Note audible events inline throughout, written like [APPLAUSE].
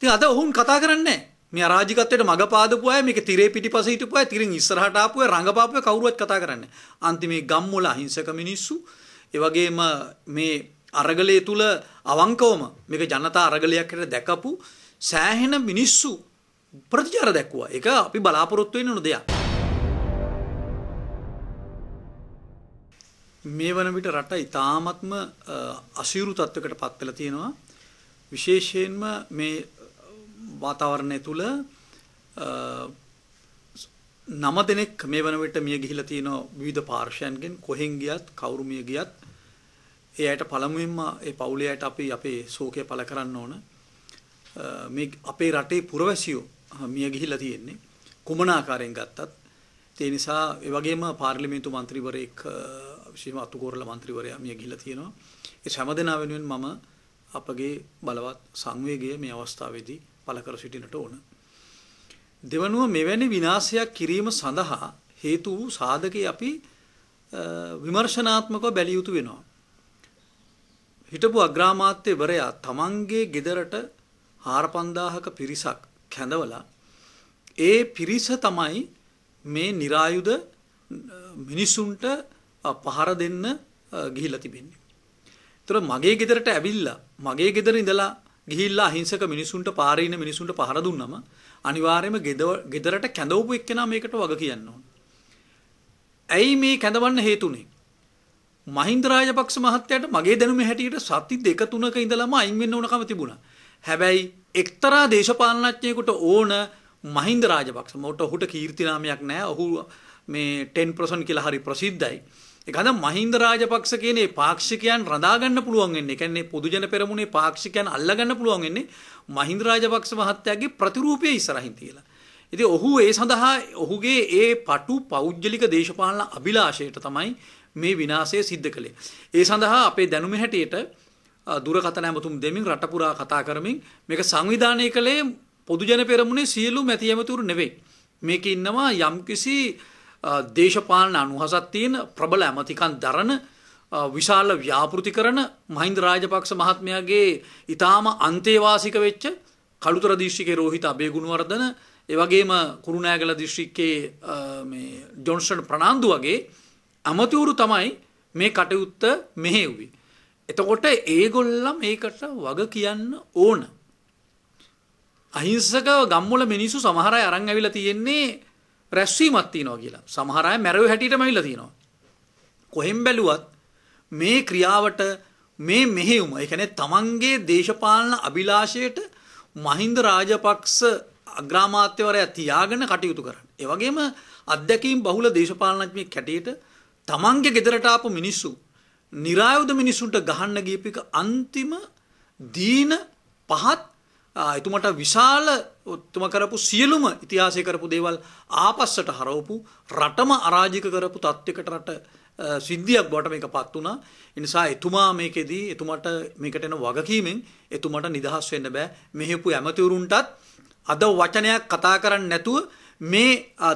ඉතින් අද ඔවුන් කතා කරන්නේ මේ අරාජිකත්වයට මග පාදපු අය මේක තිරේ පිටිපස හිටපු අය තිරින් ඉස්සරහට ආපු අය රංගපාපු අය කවුරුවත් කතා කරන්නේ අන්තිමේ ගම්මුල අහිංසක මිනිස්සු ඒ වගේම මේ අරගලයේ තුල අවංකවම මේක ජනතා අරගලයක් හැටියට දැකපු සෑහෙන මිනිස්සු ප්‍රතිචාර දැක්වුවා. ඒක අපි බලාපොරොත්තු වෙන දෙයක්. මේ වන විට රට ඉතාමත්ම අසීරු තත්වයකට පත් වෙලා තියෙනවා. විශේෂයෙන්ම මේ වාතාවරණය තුළ නම දෙනෙක් මේ වනවිට මිය ගිහිල තියෙන විධ පාර්ශයන්ගෙන් කොහෙන් ගියත් කවුරුමිය ගියත් ඒ අයට පළමුුවෙන්ම ඒ පවුලයට අපි අපේ සෝකය පල කරන්න ඕන මේ අපේ රටේ පුරවැසියෝ මිය ගිහිල්ල තියෙන්නේ කුමනාකාරයෙන් ගත්තත් ඒ නිසා එවගේම පාර්ලිමින්තු මන්ත්‍රීවරයෙක් විශේෂම අතුකෝරල මන්ත්‍රීවරයා මිය ගිහිල්ලා තියෙනවා ඒ හැම දෙනා වෙනුවෙන් මම අපගේ බලවත් සංවේගය මේ අවස්ථාවේදී පළ කර සිටිනට ඕන. දෙවනුව මෙවැනි විනාශයක් කිරීම සඳහා හේතු වූ සාධකයේ අපි විමර්ශනාත්මකව බැලිය යුතු වෙනවා. හිටපු අග්‍රාමාත්‍යවරයා තමන්ගේ ගෙදරට 4500ක පිරිසක් කැඳවලා ඒ පිරිස තමයි මේ નિરાයුධ මිනිසුන්ට පහර දෙන්න ගිහිලා තිබෙන්නේ. ඒතර මගේ ගෙදරට ඇවිල්ලා මගේ ගෙදර ඉඳලා ගිහිල්ලා අහිංසක මිනිසුන්ට පාරේ ඉන්න මිනිසුන්ට පහර දුන්නම අනිවාර්යයෙන්ම ගෙදරට කැඳවපු එක්කෙනා මේකට වග කියන්න ඕන. ඇයි මේ කැඳවන්න හේතුනේ? මහින්ද රාජපක්ෂ මහත්තයාට මගේ දැනුම හැටියට සති දෙක තුනක ඉඳලම අයින් වෙන්න ඕනකම තිබුණා. හැබැයි එක්තරා දේශපාලනඥයෙකුට ඕන මහින්ද රාජපක්ෂ මට ඔහුට කීර්ති නාමයක් නැහැ. ඔහු මේ 10% කියලා හරි ප්‍රසිද්ධයි. එකඳ මහින්ද රාජපක්ෂ කියනේ පාක්ෂිකයන් රඳාගන්න පුළුවන් වෙන්නේ. කියන්නේ පොදුජන පෙරමුණේ පාක්ෂිකයන් අල්ලගන්න පුළුවන් වෙන්නේ මහින්ද රාජපක්ෂ මහත්තයාගේ ප්‍රතිරූපය ඉස්සරහින් තියලා. ඉතින් ඔහු ඒ සඳහා ඔහුගේ ඒ පටු පෞද්ගලික දේශපාලන අභිලාෂයට තමයි මේ විනාශය සිද්ධ කළේ. ඒ සඳහා අපේ දැනුම හැටියට දුරකථන ඇමතුම් දෙමින් රට පුරා කතා කරමින් මේක සංවිධානය කළේ පොදුජන පෙරමුණේ සියලු මැති ඇමතුරු නෙවෙයි. මේක ඉන්නවා යම්කිසි දේශපාලන අනුහසත් තියෙන ප්‍රබල ඇමතිකන් දරන විශාල ව්‍යාපෘති කරන මහින්ද රාජපක්ෂ මහත්මයාගේ ඊටාම අන්තේවාසික වෙච්ච කළුතර දිස්ත්‍රික්කේ රෝහිත අබේගුණවර්ධන ඒ වගේම කුරුණෑගල දිස්ත්‍රික්කේ මේ ජොන්සන් ප්‍රනාන්දු වගේ අමතිවරු තමයි මේ කටයුත්ත මෙහෙව්වේ. එතකොට ඒගොල්ලම් ඒකට වග කියන්න ඕන. අහිංසක ගම්මුල මිනිසු සමහරයි අරන් ඇවිල්ලා තියෙන්නේ රැස්වීමක් තියෙනවා කියලා. සමහර අය මැරෙව හැටියටම ඇවිල්ලා තියෙනවා. කොහෙන් බැලුවත් මේ ක්‍රියාවට මේ මෙහෙයුම, ඒ කියන්නේ තමන්ගේ දේශපාලන අභිලාෂයට මහින්ද රාජපක්ෂ අග්‍රාමාත්‍යවරයා තියාගෙන කටයුතු කරන්න. ඒ වගේම අධ්‍යක්ීම් බහුල දේශපාලනඥයෙක් හැටියට තමන්ගේ ගෙදරට ආපු මිනිස්සු, નિરાයුධ මිනිසුන්ට ගහන්න ගියපික අන්තිම දීන පහත් එතුමට විශාල තුම කරපු සියලුම ඉතිහාසය කරපු දේවල් ආපස්සට හරවපු රටම අරාජික කරපු තත්ත්වයකට රට සිද්ධියක් බවට මේක පත් වුණා. ඒ නිසා එතුමා මේකෙදී එතුමට මේකට එන වගකීමෙන් එතුමට නිදහස් වෙන්න බෑ. මෙහෙපු ඇමතිවරුන්ටත් අද වචනයක් කතා කරන්න නැතුව මේ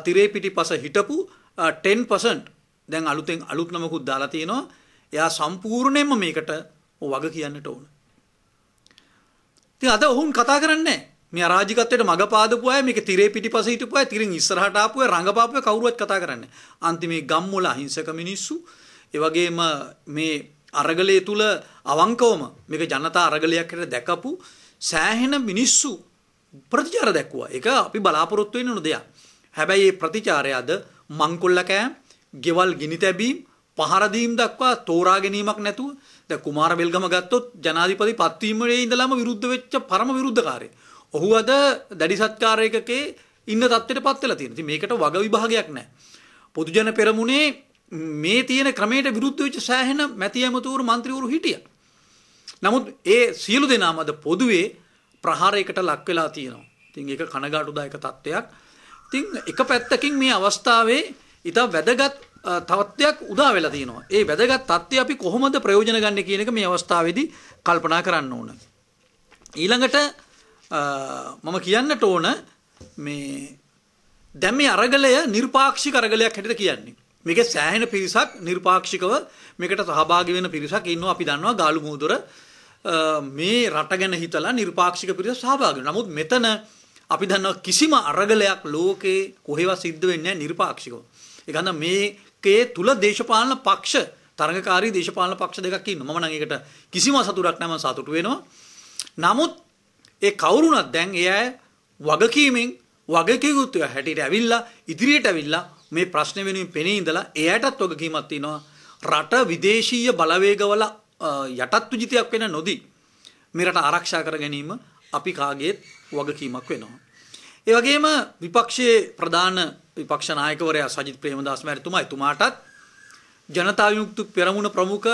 තිරේ පිටිපස හිටපු 10% දැන් අලුතෙන් අලුත් නමකුත් දාලා තියෙනවා. එයා සම්පූර්ණයෙන්ම මේකට වග කියන්නට ඕන. ඉතින් අද ඔවුන් කතා කරන්නේ නැහැ. මේ අරාජිකත්වයට මග පාදපු අය මේක තිරේ පිටිපස හිටපු අය තිරින් ඉස්සරහට ආපු අය රංගපාපු අය කවුරුවත් කතා කරන්නේ. අන්තිමේ ගම්මුල අහිංසක මිනිස්සු ඒ වගේම මේ අරගලයේ තුල අවංකවම මේක ජනතා අරගලයක් හැට දැකපු සෑහෙන මිනිස්සු ප්‍රතිචාර දැක්වුවා. ඒක අපි බලාපොරොත්තු වෙන දෙයක්. හැබැයි මේ ප්‍රතිචාරය අද මංකොල්ල කෑම්, ගෙවල් ගිනි තැබීම්, පහර දීම් දක්වා තෝරා ගැනීමක් නැතුව දැන් කුමාර වෙල්ගම ගත්තොත් ජනාධිපති පත්වීමේ ඉඳලාම විරුද්ධ වෙච්ච පරම විරුද්ධකාරය. ඔහු අද දැඩි සත්කාරයකකේ ඉන්න තත්ත්වයට පත් වෙලා තියෙනවා. ඉතින් මේකට වග විභාගයක් නැහැ. පොදුජන පෙරමුණේ මේ තියෙන ක්‍රමයට විරුද්ධ වෙච්ච සෑහෙන මැති ඇමතුවරු മന്ത്രിවරු හිටියා. නමුත් ඒ සියලු දෙනාම අද පොදුවේ ප්‍රහාරයකට ලක් වෙලා තියෙනවා. ඉතින් ඒක කනගාටුදායක තත්ත්වයක්. ඉතින් එක පැත්තකින් මේ අවස්ථාවේ ඉතා වැදගත් තත්ත්වයක් උදා වෙලා තියෙනවා. ඒ වැදගත් තත්ත්වය අපි කොහොමද ප්‍රයෝජන ගන්න කියන එක මේ අවස්ථාවේදී කල්පනා කරන්න ඕන. ඊළඟට මම කියන්නට ඕන මේ දැන් මේ අරගලය නිර්පාක්ෂික අරගලයක් හැටියට කියන්නේ. මේකේ සෑහෙන පිරිසක් නිර්පාක්ෂිකව මේකට සහභාගී වෙන පිරිසක් ඉන්නවා අපි දන්නවා ගාලු මූදොර මේ රට ගැන හිතලා නිර්පාක්ෂික පිරිස සහභාගී වෙනවා. නමුත් මෙතන අපි දන්නවා කිසිම අරගලයක් ලෝකේ කොහෙවත් සිද්ධ වෙන්නේ නැහැ නිර්පාක්ෂිකව. ඒ ගන්න මේකේ තුල දේශපාලන පක්ෂ තරඟකාරී දේශපාලන පක්ෂ දෙකක් ඉන්නවා. මම නම් ඒකට කිසිම සතුටක් නැම සතුටු වෙනවා. නමුත් ඒ කවුරුණත් දැන් ඒ අය වගකීමෙන් වගකීකුත්වය හැටියට ඇවිල්ලා ඉදිරියට ඇවිල්ලා මේ ප්‍රශ්න වෙනුවෙන් පෙනී ඉඳලා එයටත් වගකීමක් තියෙනවා රට විදේශීය බලවේගවල යටත් විජිතයක් වෙන නොදී මේ රට ආරක්ෂා කර ගැනීම අපි කාගේත් වගකීමක් වෙනවා. ඒ වගේම විපක්ෂයේ ප්‍රධාන විපක්ෂ නායකවරයා සජිත් ප්‍රේමදාස මැතිතුමා එතුමාටත් ජනතා විමුක්ති පෙරමුණ ප්‍රමුඛ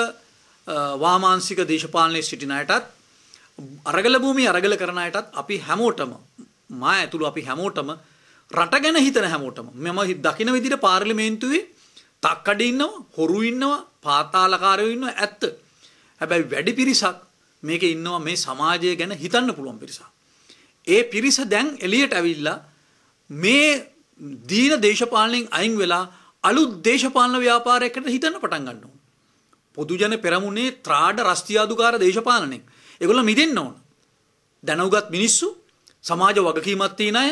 වාමාංශික දේශපාලනයේ සිටින අයටත් අරගල භූමිය අරගල කරන අයටත් අපි හැමෝටම මා ඇතුළු අපි හැමෝටම රට ගැන හිතන හැමෝටම මම දකින විදිහට පාර්ලිමේන්තුවේ තක්කඩ ඉන්නවා හොරු ඉන්නවා පාතාලකාරයෝ ඉන්නවා ඇත්ත. හැබැයි වැඩි පිරිසක් මේක ඉන්නවා මේ සමාජය ගැන හිතන්න පුළුවන් පිරිසක්. ඒ පිරිස දැන් එළියට ඇවිල්ලා මේ දීන දේශපාලනෙන් අයින් වෙලා අලුත් දේශපාලන ව්‍යාපාරයකට හිතන්න පටන් ගන්නවා. පොදුජන පෙරමුණේ ත්‍රාඩ රස්තියාදුකාර දේශපාලනෙක් ඒගොල්ල මිදෙන්න ඕන. දැනුගත් මිනිස්සු සමාජ වගකීමක් තියෙන අය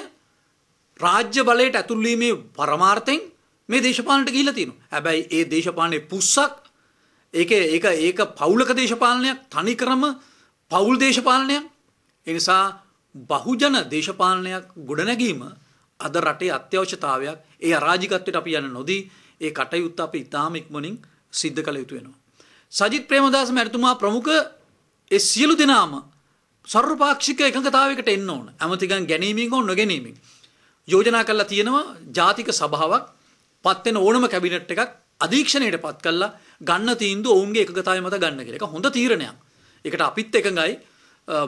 රාජ්‍ය බලයට ඇතුල් වීමේ පරමාර්ථයෙන් මේ දේශපාලනට ගිහිලා තිනවා. හැබැයි ඒ දේශපාලනේ පුස්සක් ඒක ඒක ඒක පෞලක දේශපාලනයක් තනි ක්‍රම පෞල් දේශපාලනයක්. ඒ නිසා බහුජන දේශපාලනයක් ගොඩනැගීම අද රටේ අත්‍යවශ්‍යතාවයක්. ඒ අරාජිකත්වයට අපි යන නොදී ඒ කටයුත්ත අපි ඉතාම ඉක්මනින් සිද්ධ කළ යුතු වෙනවා. සජිත් ප්‍රේමදාස මැතිතුමා ප්‍රමුඛ ඒ සියලු දෙනාම සර්වපාක්ෂික එකඟතාවයකට එන්න ඕන. ඇමතිකම් ගැනීමෙන් හෝ නොගැනීමෙන්. යෝජනා කරලා තියෙනවා ජාතික සභාවක් පත් වෙන ඕනම කැබිනට් එකක් අධීක්ෂණයට පත් කරලා ගන්න තීන්දුව ඔවුන්ගේ එකඟතාවය මත ගන්න කියලා. ඒක හොඳ තීරණයක්. ඒකට අපිත් එකඟයි.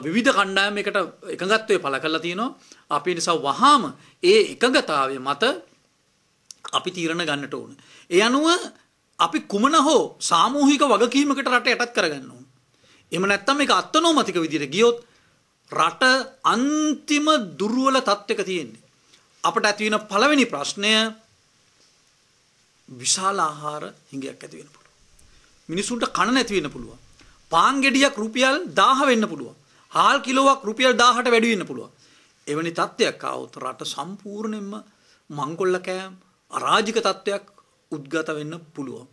විවිධ කණ්ඩායම් එකට එකඟත්වයේ පළ කරලා තියෙනවා. අපි නිසා වහාම ඒ එකඟතාවය මත අපි තීරණ ගන්නට ඕන. ඒ අනුව අපි කුමන හෝ සාමූහික වගකීමකට රට යටත් කරගන්න ඕන. එහෙම නැත්නම් මේක අත්නෝමතික විදිහට ගියොත් රට අන්තිම දුර්වල තත්ත්වයක තියෙන්නේ. අපට ඇති වෙන පළවෙනි ප්‍රශ්නය විශාල ආහාර හිඟයක් ඇති වෙන්න පුළුවන්. මිනිසුන්ට කන නැති වෙන්න පුළුවන්. පාන් ගෙඩියක් රුපියල් 1000 වෙන්න පුළුවන්. හාල් කිලෝවක් රුපියල් 1000ට වැඩි වෙන්න පුළුවන්. එවැනි තත්ත්වයක් ආවොත් රට සම්පූර්ණයෙන්ම මංගොල්ල කෑම් අරාජික තත්ත්වයක් උද්ගත වෙන්න පුළුවන්.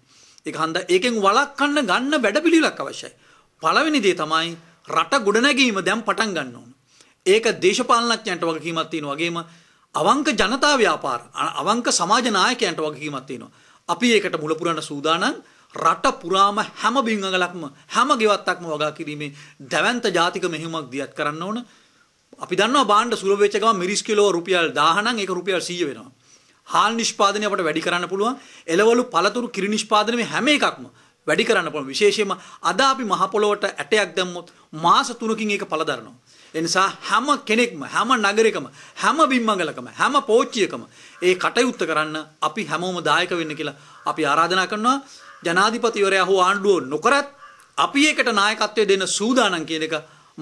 ඒක හන්ද ඒකෙන් වළක්වන්න ගන්න වැඩපිළිවෙලක් අවශ්‍යයි. පළවෙනි දේ තමයි රට ගොඩනැගීම දැන් පටන් ගන්න ඕන. ඒක දේශපාලනඥයන්ට වගකීමක් තියෙනවා වගේම අවංක ජනතා ව්‍යාපාර අවංක සමාජ නායකයන්ට වගකීමක් තියෙනවා. අපි ඒකට මුල පුරන්න සූදානම් රට පුරාම හැම බිංගලක්ම හැම ගෙවත්තක්ම වගා කිරීමේ දැවැන්ත ජාතික මෙහෙමක් දියත් කරන්න ඕන. අපි දන්නවා බාණ්ඩ සුලභ වෙච්ච ගමන් මිරිස් කිලෝ රුපියල් 1000 නම් ඒක රුපියල් 100 වෙනවා. හාල් නිෂ්පාදනය අපට වැඩි කරන්න පුළුවන්. එළවලු පළතුරු කිරි නිෂ්පාදනයේ හැම එකක්ම වැඩි කරන්න පුළුවන් විශේෂයෙන්ම අද අපි මහ පොළොවට ඇටයක් දැම්මොත් මාස 3කින් ඒක පළ දරනවා. ඒ නිසා හැම කෙනෙක්ම හැම නගරයකම හැම බිම්මඟලකම හැම පෝච්චියකම ඒ කටයුත්ත කරන්න අපි හැමෝම දායක වෙන්න කියලා අපි ආරාධනා කරනවා. ජනාධිපතිවරයා හෝ ආණ්ඩුව නොකරත් අපි ඒකට නායකත්වය දෙන්න සූදානම් කියන එක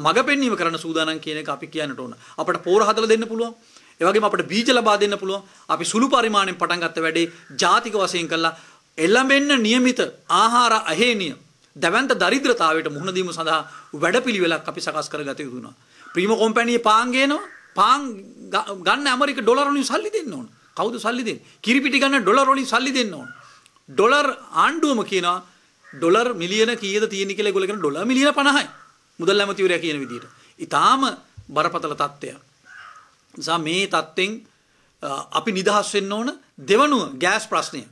මඟ පෙන්වීම කරන්න සූදානම් කියන එක අපි කියන්නට ඕන. අපිට පෝර හදලා දෙන්න පුළුවන්. ඒ වගේම අපිට බීජ ලබා දෙන්න පුළුවන්. අපි සුළු පරිමාණයෙන් පටන් ගත්ත වැඩේ ජාතික වශයෙන් කළා එළඹෙන්න નિયમિત ආහාර අහේනිය දැවැන්ත දරිද්‍රතාවයට මුහුණ දීම සඳහා වැඩපිළිවෙලක් අපි සකස් කරගත යුතු වෙනවා. ප්‍රීම කොම්පැනි පාන් ගේනවා. පාන් ගන්න ඇමරික ඩොලර් වලින් සල්ලි දෙන්න ඕන. කවුද සල්ලි දෙන්නේ? කිරිපිටි ගන්න ඩොලර් වලින් සල්ලි දෙන්න ඕන. ඩොලර් ආණ්ඩුවම කියනවා ඩොලර් මිලියන කීයද තියෙන්නේ කියලා ඒගොල්ලෝ කියන ඩොලර් මිලියන 50යි. මුදල් ඇමතිවරයා කියන විදිහට. ඊටාම බරපතල තත්ත්වයක්. නිසා මේ තත්ත්වෙන් අපි නිදහස් වෙන්න ඕන දෙවනුව ගෑස් ප්‍රශ්නය.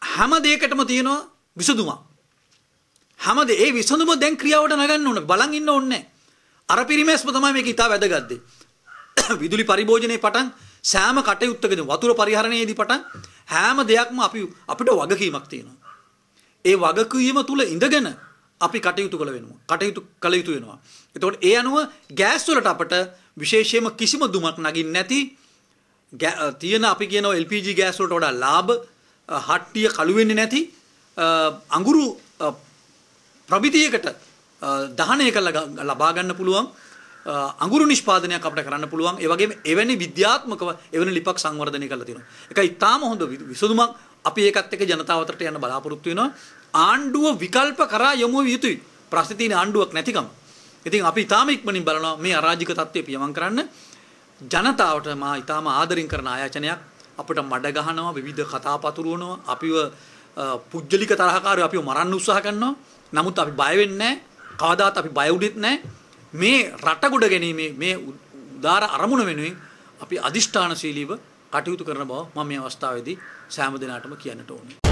හැම දෙයකටම තියෙනවා විසඳුමක්. හැම දේ ඒ විසඳුම දැන් ක්‍රියාවට නගන්න ඕන. බලන් ඉන්න ඕනේ අර පිරිමැස්ම තමයි මේක ඉතාල වැදගත් [COUGHS] විදුලි පරිභෝජනයේ පටන් සෑම කටයුත්තකදී වතුර පරිහරණයේදී පටන් හැම දෙයක්ම අපි අපිට වගකීමක් තියෙනවා. ඒ වගකීම තුල ඉඳගෙන අපි කටයුතු කළ වෙනවා. කටයුතු කළ යුතු වෙනවා. එතකොට ඒ අනුව ගෑස් වලට අපට විශේෂයෙන්ම කිසිම දුමක් නගින්නේ නැති තියෙන අපි කියනවා LPG ගෑස් වලට වඩා ලාභ හට්ටිය කළු වෙන්නේ නැති අඟුරු ප්‍රභිතියකට දහනය කරලා ලබා ගන්න පුළුවන් අඟුරු නිෂ්පාදනයක් අපිට කරන්න පුළුවන් ඒ වගේම එවැනි විද්‍යාත්මකව එවැනි ලිපක් සංවර්ධනය කරලා තියෙනවා. ඒක ඊටාම හොඳ විසඳුමක් අපි ඒකත් එක්ක ජනතාව අතරට යන්න බලාපොරොත්තු වෙනවා. ආණ්ඩුව විකල්ප කරා යොමු විය යුතුයි. ප්‍රශ්නේ තියෙන ආණ්ඩුවක් නැතිකම. ඉතින් අපි ඊටාම ඉක්මනින් බලනවා මේ අරාජික තත්ත්වය පියවම් කරන්න ජනතාවට මා ඊටාම ආදරෙන් කරන ආයාචනයක් අපිට මඩ ගහනවා විවිධ කතා පතුරවනවා අපිව පුජ්ජලික තරහකාරයෝ අපිව මරන්න උත්සාහ කරනවා. නමුත් අපි බය වෙන්නේ කවදාත් අපි බය උඩෙත් මේ රට ගොඩ ගැනීමේ මේ උදාර අරමුණ වෙනුවෙන් අපි අදිෂ්ඨානශීලීව කටයුතු කරන බව මම මේ අවස්ථාවේදී සෑම දිනාටම කියන්නට ඕනේ.